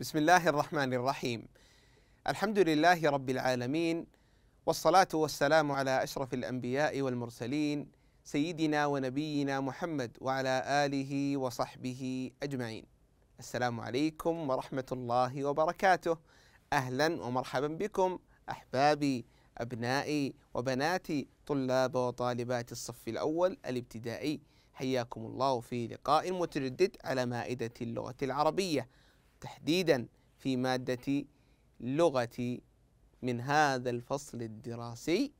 بسم الله الرحمن الرحيم الحمد لله رب العالمين والصلاه والسلام على اشرف الانبياء والمرسلين سيدنا ونبينا محمد وعلى اله وصحبه اجمعين السلام عليكم ورحمه الله وبركاته اهلا ومرحبا بكم احبابي ابنائي وبناتي طلاب وطالبات الصف الاول الابتدائي حياكم الله في لقاء متجدد على مائده اللغه العربيه تحديدا في مادة لغة من هذا الفصل الدراسي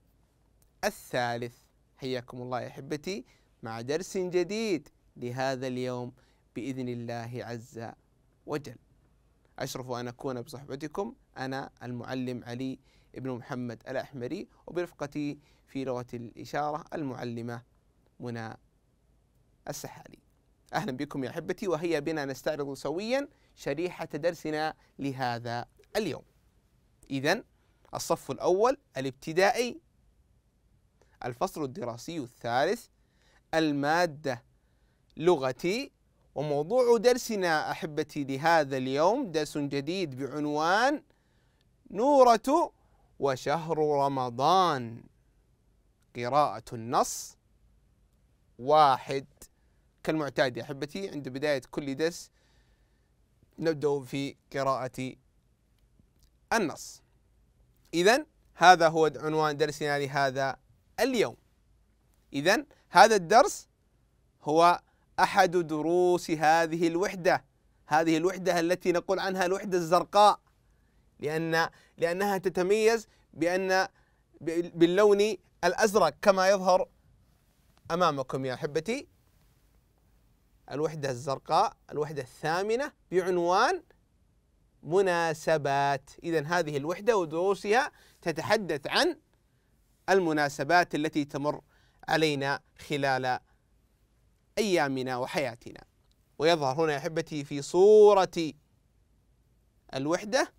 الثالث حياكم الله يا احبتي مع درس جديد لهذا اليوم باذن الله عز وجل. اشرف ان اكون بصحبتكم انا المعلم علي بن محمد الاحمري وبرفقتي في لغه الاشاره المعلمه منى السحالي. اهلا بكم يا احبتي وهيا بنا نستعرض سويا شريحة درسنا لهذا اليوم إذا الصف الأول الابتدائي الفصل الدراسي الثالث المادة لغتي وموضوع درسنا أحبتي لهذا اليوم درس جديد بعنوان نورة وشهر رمضان قراءة النص واحد كالمعتاد يا أحبتي عند بداية كل درس نبدأ في قراءة النص إذا هذا هو عنوان درسنا لهذا اليوم إذا هذا الدرس هو أحد دروس هذه الوحدة هذه الوحدة التي نقول عنها الوحدة الزرقاء لأن لأنها تتميز بأن باللون الأزرق كما يظهر أمامكم يا أحبتي الوحدة الزرقاء الوحدة الثامنة بعنوان مناسبات إذا هذه الوحدة ودروسها تتحدث عن المناسبات التي تمر علينا خلال أيامنا وحياتنا ويظهر هنا يا أحبتي في صورة الوحدة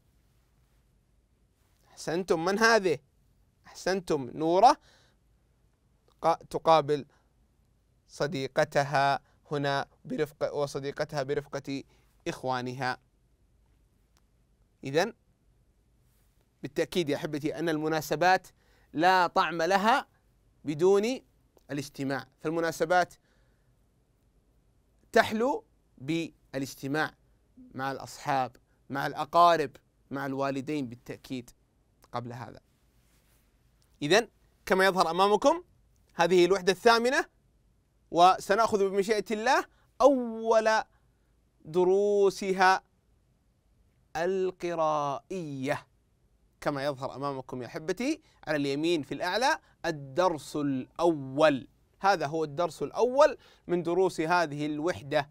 أحسنتم من هذه أحسنتم نورة تقابل صديقتها هنا برفق وصديقتها برفقة إخوانها إذا بالتأكيد يا أحبتي أن المناسبات لا طعم لها بدون الاجتماع فالمناسبات تحلو بالاجتماع مع الأصحاب مع الأقارب مع الوالدين بالتأكيد قبل هذا إذا كما يظهر أمامكم هذه الوحدة الثامنة وسنأخذ بمشيئة الله أول دروسها القرائية كما يظهر أمامكم يا أحبتي على اليمين في الأعلى الدرس الأول هذا هو الدرس الأول من دروس هذه الوحدة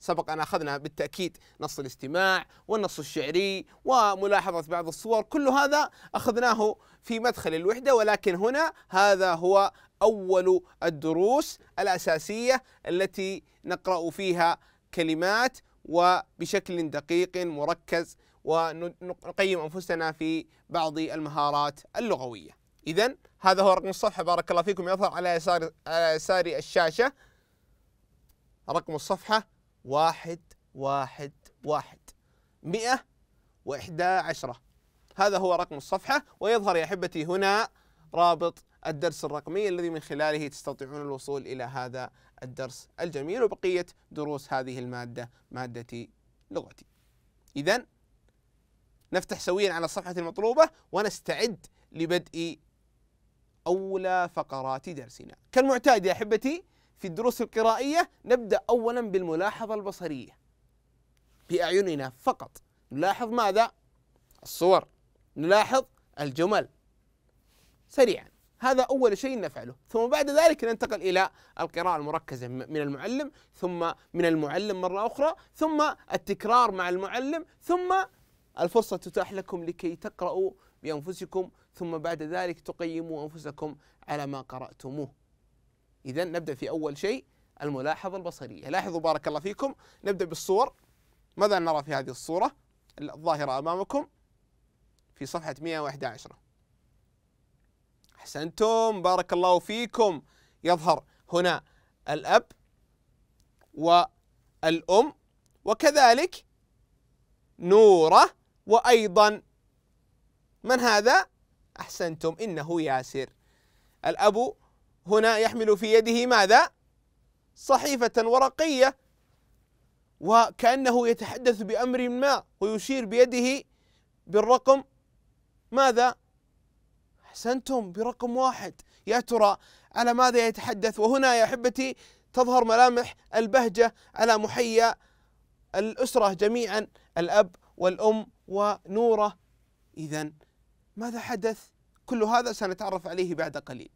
سبق أن أخذنا بالتأكيد نص الاستماع والنص الشعري وملاحظة بعض الصور كل هذا أخذناه في مدخل الوحدة ولكن هنا هذا هو أول الدروس الأساسية التي نقرأ فيها كلمات وبشكل دقيق مركز ونقيم أنفسنا في بعض المهارات اللغوية إذا هذا هو رقم الصفحة بارك الله فيكم يظهر على يسار على يسار الشاشة رقم الصفحة واحد واحد واحد مئة وإحدى عشرة هذا هو رقم الصفحة ويظهر يا أحبتي هنا رابط الدرس الرقمي الذي من خلاله تستطيعون الوصول إلى هذا الدرس الجميل وبقية دروس هذه المادة مادة لغتي إذا نفتح سويا على الصفحة المطلوبة ونستعد لبدء أولى فقرات درسنا كالمعتاد يا أحبتي في الدروس القرائية نبدأ أولا بالملاحظة البصرية بأعيننا فقط نلاحظ ماذا؟ الصور نلاحظ الجمل سريعا هذا أول شيء نفعله ثم بعد ذلك ننتقل إلى القراءة المركزة من المعلم ثم من المعلم مرة أخرى ثم التكرار مع المعلم ثم الفرصة تتاح لكم لكي تقرأوا بأنفسكم ثم بعد ذلك تقيموا أنفسكم على ما قرأتموه إذا نبدأ في أول شيء الملاحظة البصرية لاحظوا بارك الله فيكم نبدأ بالصور ماذا نرى في هذه الصورة الظاهرة أمامكم في صفحة 111 أحسنتم بارك الله فيكم يظهر هنا الأب والأم وكذلك نوره وأيضا من هذا؟ أحسنتم إنه ياسر الأب هنا يحمل في يده ماذا؟ صحيفة ورقية وكأنه يتحدث بأمر ما ويشير بيده بالرقم ماذا؟ أحسنتم برقم واحد يا ترى على ماذا يتحدث وهنا يا أحبتي تظهر ملامح البهجة على محيا الأسرة جميعا الأب والأم ونوره إذا ماذا حدث؟ كل هذا سنتعرف عليه بعد قليل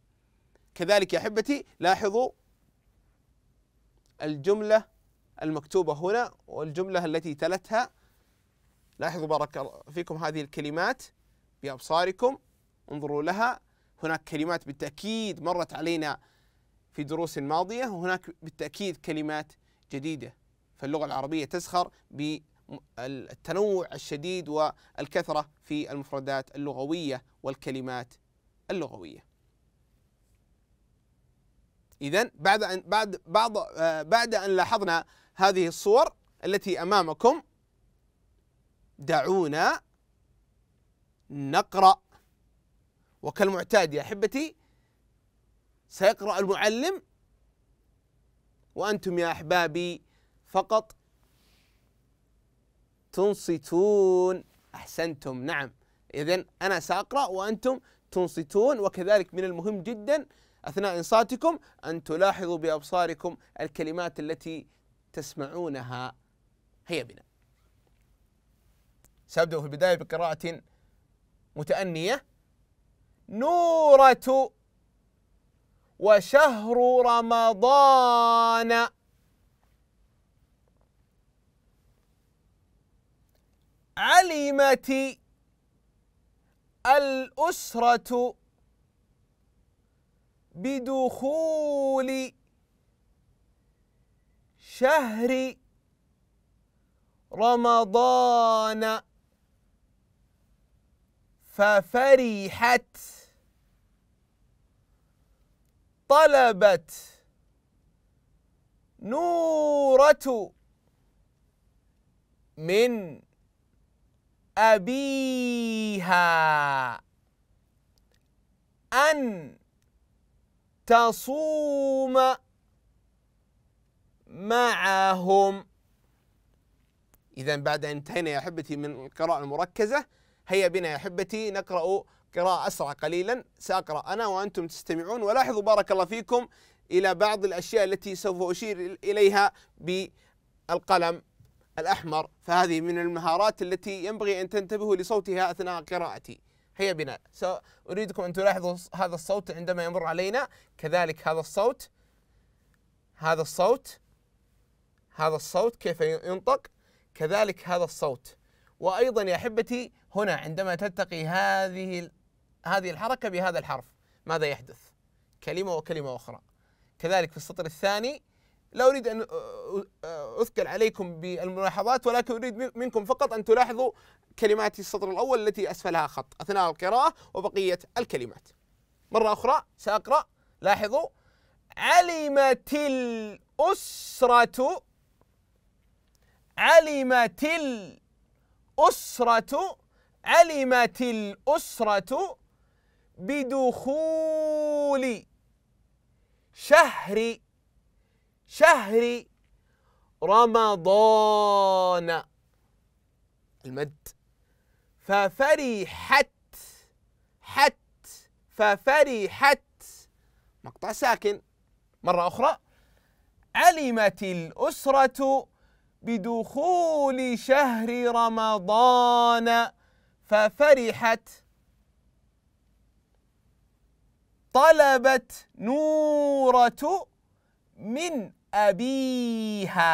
كذلك يا أحبتي لاحظوا الجملة المكتوبة هنا والجملة التي تلتها لاحظوا بارك فيكم هذه الكلمات بأبصاركم انظروا لها هناك كلمات بالتأكيد مرت علينا في دروس ماضية وهناك بالتأكيد كلمات جديدة فاللغة العربية تزخر بالتنوع الشديد والكثرة في المفردات اللغوية والكلمات اللغوية إذا بعد أن بعد بعض بعد أن لاحظنا هذه الصور التي أمامكم دعونا نقرأ وكالمعتاد يا احبتي سيقرا المعلم وانتم يا احبابي فقط تنصتون احسنتم نعم اذا انا ساقرا وانتم تنصتون وكذلك من المهم جدا اثناء انصاتكم ان تلاحظوا بابصاركم الكلمات التي تسمعونها هيا بنا سأبدأ في البداية بقراءة متأنية نورة وشهر رمضان علمت الأسرة بدخول شهر رمضان ففرحت طلبت نورة من أبيها أن تصوم معهم إذا بعد أن انتهينا يا أحبتي من القراءة المركزة هيا بنا يا أحبتي نقرأ قراءة أسرع قليلا سأقرأ أنا وأنتم تستمعون ولاحظوا بارك الله فيكم إلى بعض الأشياء التي سوف أشير إليها بالقلم الأحمر فهذه من المهارات التي ينبغي أن تنتبهوا لصوتها أثناء قراءتي هيا بنا سأريدكم أن تلاحظوا هذا الصوت عندما يمر علينا كذلك هذا الصوت هذا الصوت هذا الصوت كيف ينطق كذلك هذا الصوت وأيضا يا أحبتي هنا عندما تلتقي هذه هذه الحركة بهذا الحرف ماذا يحدث كلمة وكلمة أخرى كذلك في السطر الثاني لا أريد أن أثقل عليكم بالملاحظات ولكن أريد منكم فقط أن تلاحظوا كلمات السطر الأول التي أسفلها خط أثناء القراءة وبقية الكلمات مرة أخرى سأقرأ لاحظوا علمت الأسرة علمت الأسرة علمت الأسرة بدخول شهر شهر رمضان المد ففرحت حت ففرحت مقطع ساكن مرة أخرى علمت الأسرة بدخول شهر رمضان ففرحت طلبت نورة من أبيها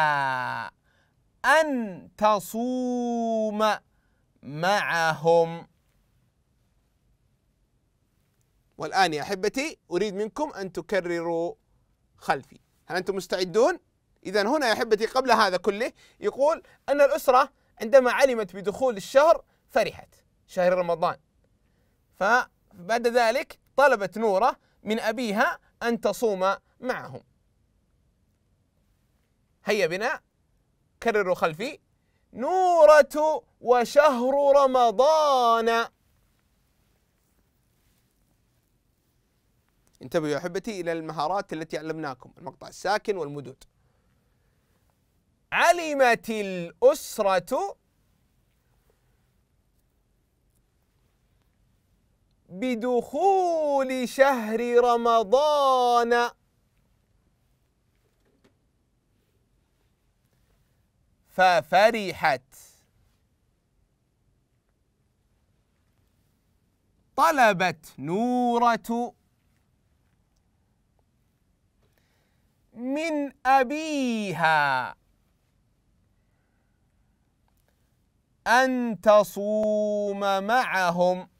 أن تصوم معهم والآن يا أحبتي أريد منكم أن تكرروا خلفي هل أنتم مستعدون؟ إذا هنا يا أحبتي قبل هذا كله يقول أن الأسرة عندما علمت بدخول الشهر فرحت شهر رمضان فبعد ذلك طلبت نوره من ابيها ان تصوم معهم. هيا بنا كرروا خلفي نورة وشهر رمضان انتبهوا يا احبتي الى المهارات التي علمناكم المقطع الساكن والمدود علمت الاسره بدخول شهر رمضان ففرحت طلبت نوره من ابيها ان تصوم معهم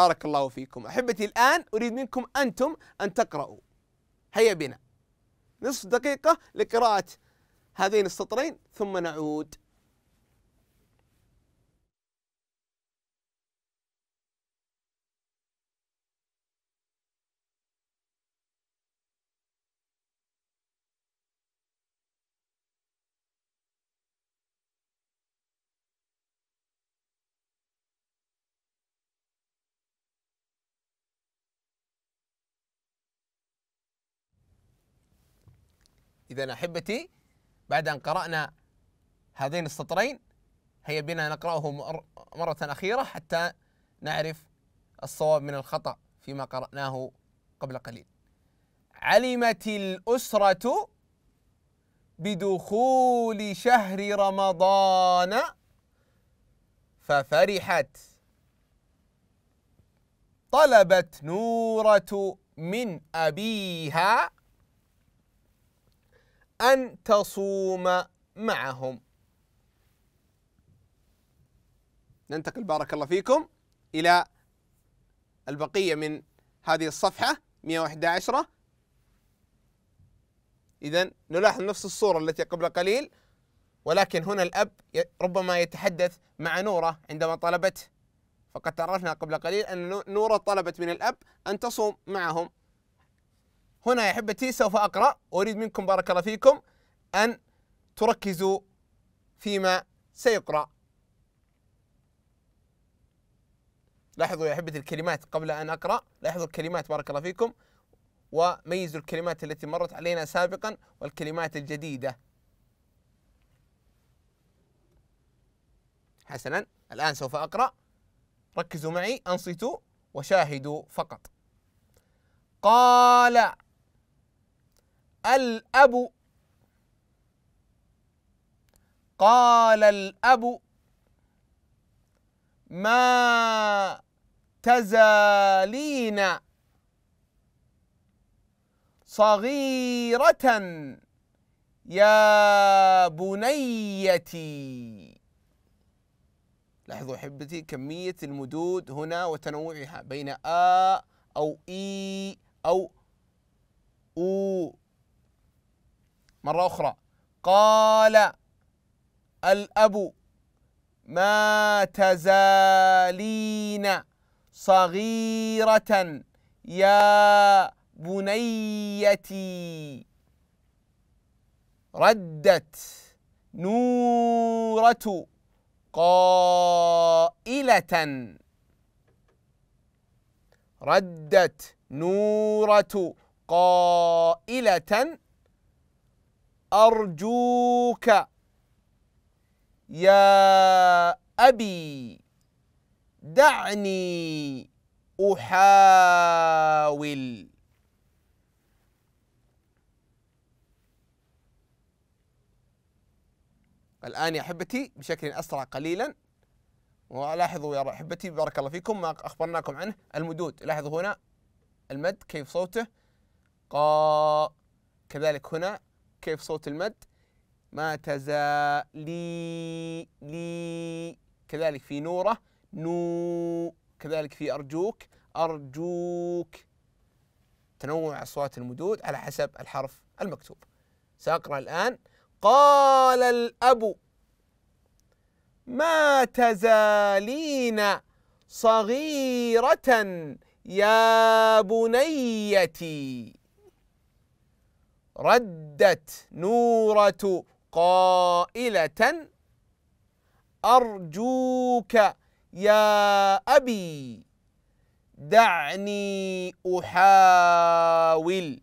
بارك الله فيكم أحبتي الآن أريد منكم أنتم أن تقرأوا هيا بنا نصف دقيقة لقراءة هذين السطرين ثم نعود إذا أحبتي بعد أن قرأنا هذين السطرين هيا بنا نقرأه مرة أخيرة حتى نعرف الصواب من الخطأ فيما قرأناه قبل قليل. علمت الأسرة بدخول شهر رمضان ففرحت طلبت نورة من أبيها أن تصوم معهم ننتقل بارك الله فيكم إلى البقية من هذه الصفحة 111 إذا نلاحظ نفس الصورة التي قبل قليل ولكن هنا الأب ربما يتحدث مع نورة عندما طلبت فقد تعرفنا قبل قليل أن نورة طلبت من الأب أن تصوم معهم هنا يا احبتي سوف اقرا واريد منكم بارك الله فيكم ان تركزوا فيما سيقرا لاحظوا يا احبتي الكلمات قبل ان اقرا لاحظوا الكلمات بارك الله فيكم وميزوا الكلمات التي مرت علينا سابقا والكلمات الجديده حسنا الان سوف اقرا ركزوا معي انصتوا وشاهدوا فقط قال الأب قال الأب ما تزالين صغيرة يا بنيتي لاحظوا احبتي كميه المدود هنا وتنوعها بين آ او اي او او مرة أخرى قال الأب ما تزالين صغيرة يا بنيتي ردت نورة قائلة ردت نورة قائلة أرجوك يا أبي دعني أحاول الآن يا أحبتي بشكل أسرع قليلا ولاحظوا يا أحبتي بارك الله فيكم ما أخبرناكم عنه المدود لاحظوا هنا المد كيف صوته قا كذلك هنا كيف صوت المد ما تزا لي لي كذلك في نوره نو كذلك في أرجوك أرجوك تنوع أصوات المدود على حسب الحرف المكتوب سأقرأ الآن قال الأب ما تزالين صغيرة يا بنيتي ردت نورة قائلة أرجوك يا أبي دعني أحاول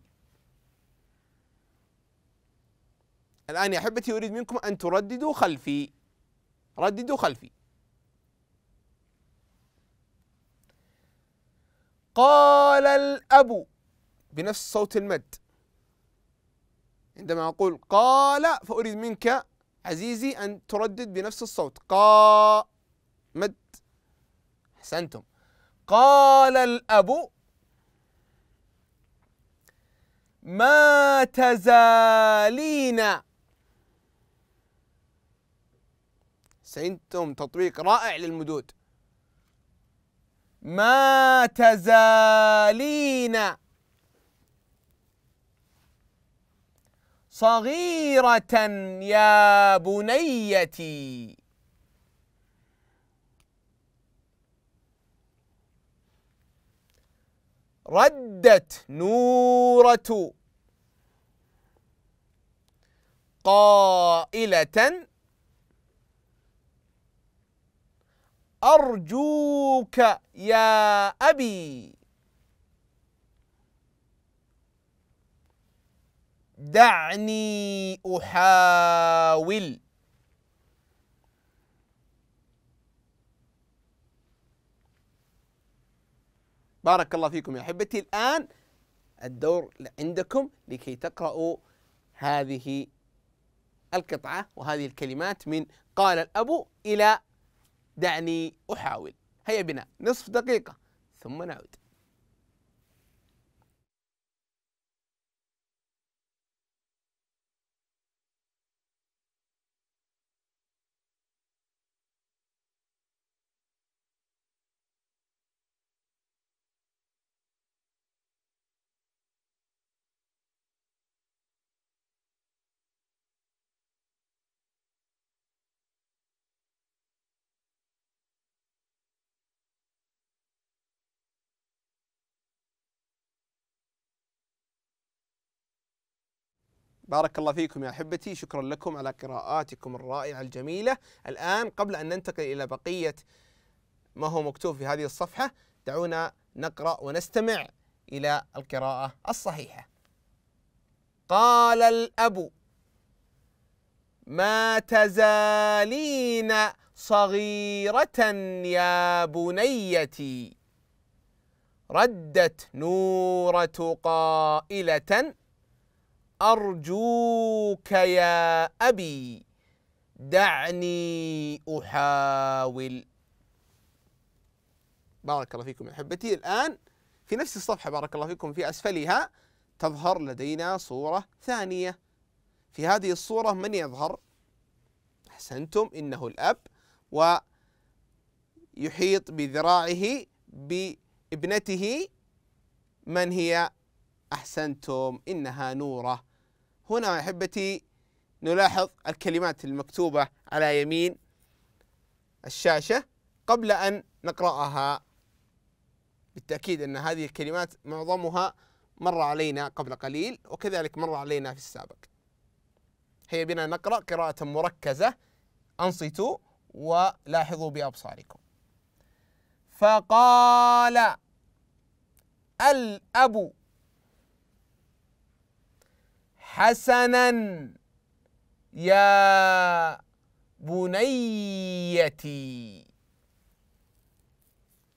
الآن يا أحبتي أريد منكم أن ترددوا خلفي رددوا خلفي قال الأب بنفس صوت المد عندما أقول قال فأريد منك عزيزي أن تردد بنفس الصوت قا مد أحسنتم قال الأب ما تزالين سنتم تطبيق رائع للمدود ما تزالين صغيرة يا بنيتي ردت نورة قائلة أرجوك يا أبي دعني احاول بارك الله فيكم يا احبتي الان الدور عندكم لكي تقرأوا هذه القطعة وهذه الكلمات من قال الأب إلى دعني أحاول هيا بنا نصف دقيقة ثم نعود بارك الله فيكم يا احبتي شكرا لكم على قراءاتكم الرائعه الجميله الان قبل ان ننتقل الى بقيه ما هو مكتوب في هذه الصفحه دعونا نقرا ونستمع الى القراءه الصحيحه قال الاب ما تزالين صغيرة يا بنيتي ردت نورة قائلة أرجوك يا أبي دعني أحاول بارك الله فيكم أحبتي الآن في نفس الصفحة بارك الله فيكم في أسفلها تظهر لدينا صورة ثانية في هذه الصورة من يظهر؟ أحسنتم إنه الأب ويحيط بذراعه بابنته من هي أحسنتم إنها نورة هنا أحبتي نلاحظ الكلمات المكتوبة على يمين الشاشة قبل أن نقرأها بالتأكيد أن هذه الكلمات معظمها مر علينا قبل قليل وكذلك مر علينا في السابق هيا بنا نقرأ قراءة مركزة أنصتوا ولاحظوا بأبصاركم فقال الأب حسنا يا بنيتي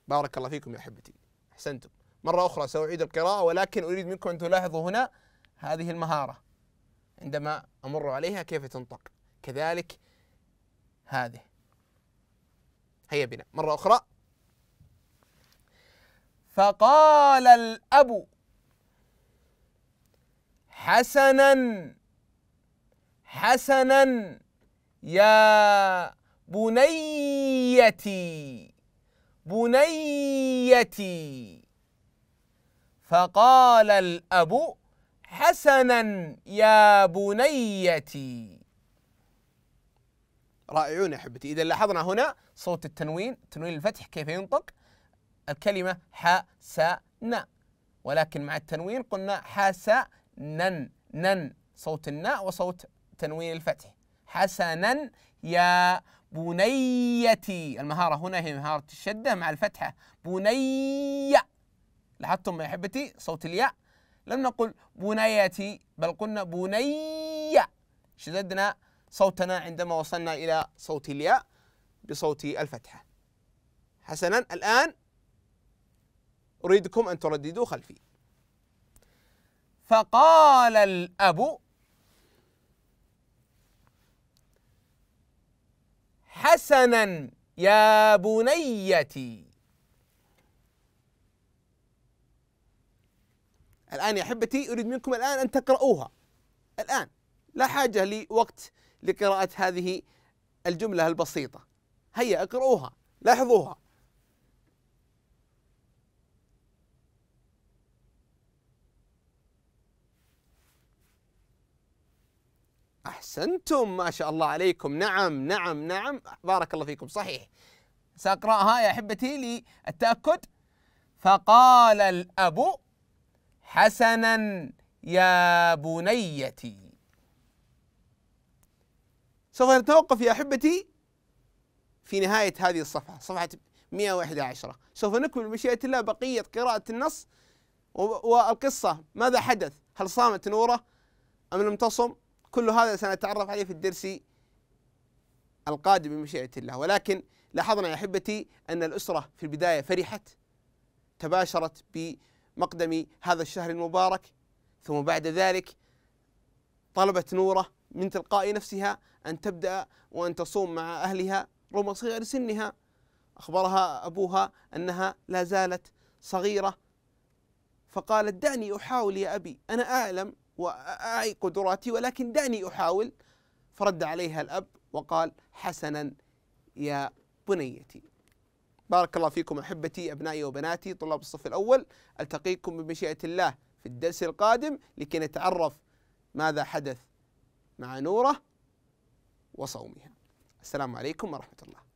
بارك الله فيكم يا احبتي احسنتم مره اخرى ساعيد القراءه ولكن اريد منكم ان تلاحظوا هنا هذه المهاره عندما امر عليها كيف تنطق كذلك هذه هيا بنا مره اخرى فقال الاب حسنا حسنا يا بنيتي بنيتي فقال الأب حسنا يا بنيتي رائعون أحبتي إذا لاحظنا هنا صوت التنوين تنوين الفتح كيف ينطق الكلمة حسنا ولكن مع التنوين قلنا حسنا نن نن صوت الناء وصوت تنوين الفتح حسنا يا بنيتي المهارة هنا هي مهارة الشدة مع الفتحة بني لاحظتم يا أحبتي صوت الياء لم نقل بنيتي بل قلنا بني شددنا صوتنا عندما وصلنا إلى صوت الياء بصوت الفتحة حسنا الآن أريدكم أن ترددوا خلفي فقال الأب حسنا يا بنيتي الآن يا أحبتي أريد منكم الآن أن تقرؤوها الآن لا حاجة لوقت لقراءة هذه الجملة البسيطة هيا اقرؤوها لاحظوها أحسنتم ما شاء الله عليكم نعم نعم نعم بارك الله فيكم صحيح سأقرأها يا أحبتي للتأكد فقال الأب حسنا يا بنيتي سوف نتوقف يا أحبتي في نهاية هذه الصفحة صفحة 111 سوف نكمل بمشيئة الله بقية قراءة النص والقصة ماذا حدث هل صامت نوره أم لم تصم كل هذا سنتعرف عليه في الدرس القادم بمشيئة الله ولكن لاحظنا يا أحبتي أن الأسرة في البداية فرحت تباشرت بمقدم هذا الشهر المبارك ثم بعد ذلك طلبت نوره من تلقاء نفسها أن تبدأ وأن تصوم مع أهلها رغم صغر سنها أخبرها أبوها أنها لا زالت صغيرة فقالت دعني أحاول يا أبي أنا أعلم وأعي قدراتي ولكن دعني أحاول فرد عليها الأب وقال حسنا يا بنيتي بارك الله فيكم أحبتي أبنائي وبناتي طلاب الصف الأول ألتقيكم بمشيئة الله في الدرس القادم لكي نتعرف ماذا حدث مع نوره وصومها السلام عليكم ورحمة الله